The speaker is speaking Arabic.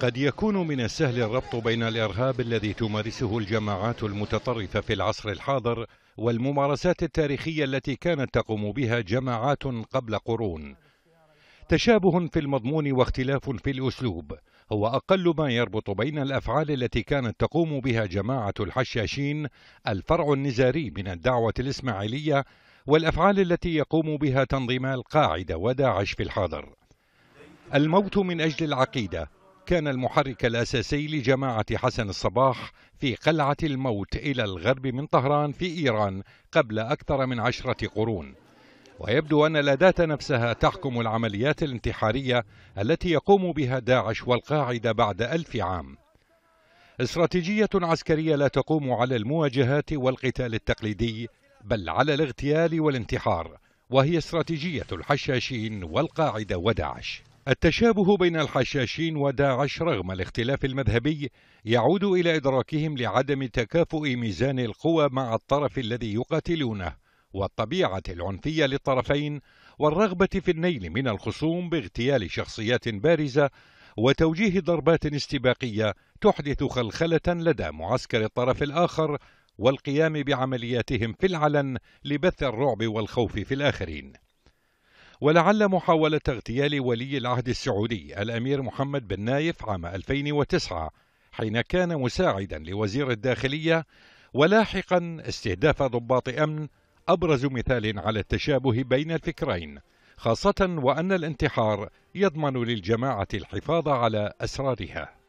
قد يكون من السهل الربط بين الإرهاب الذي تمارسه الجماعات المتطرفة في العصر الحاضر والممارسات التاريخية التي كانت تقوم بها جماعات قبل قرون تشابه في المضمون واختلاف في الأسلوب هو أقل ما يربط بين الأفعال التي كانت تقوم بها جماعة الحشاشين الفرع النزاري من الدعوة الإسماعيلية والأفعال التي يقوم بها تنظيم القاعدة وداعش في الحاضر الموت من أجل العقيدة كان المحرك الأساسي لجماعة حسن الصباح في قلعة الموت إلى الغرب من طهران في إيران قبل أكثر من عشرة قرون ويبدو أن الأداة نفسها تحكم العمليات الانتحارية التي يقوم بها داعش والقاعدة بعد ألف عام استراتيجية عسكرية لا تقوم على المواجهات والقتال التقليدي بل على الاغتيال والانتحار وهي استراتيجية الحشاشين والقاعدة وداعش التشابه بين الحشاشين وداعش رغم الاختلاف المذهبي يعود إلى إدراكهم لعدم تكافؤ ميزان القوى مع الطرف الذي يقاتلونه والطبيعة العنفية للطرفين والرغبة في النيل من الخصوم باغتيال شخصيات بارزة وتوجيه ضربات استباقية تحدث خلخلة لدى معسكر الطرف الآخر والقيام بعملياتهم في العلن لبث الرعب والخوف في الآخرين ولعل محاولة اغتيال ولي العهد السعودي الأمير محمد بن نايف عام 2009 حين كان مساعدا لوزير الداخلية ولاحقا استهداف ضباط أمن أبرز مثال على التشابه بين الفكرين خاصة وأن الانتحار يضمن للجماعة الحفاظ على أسرارها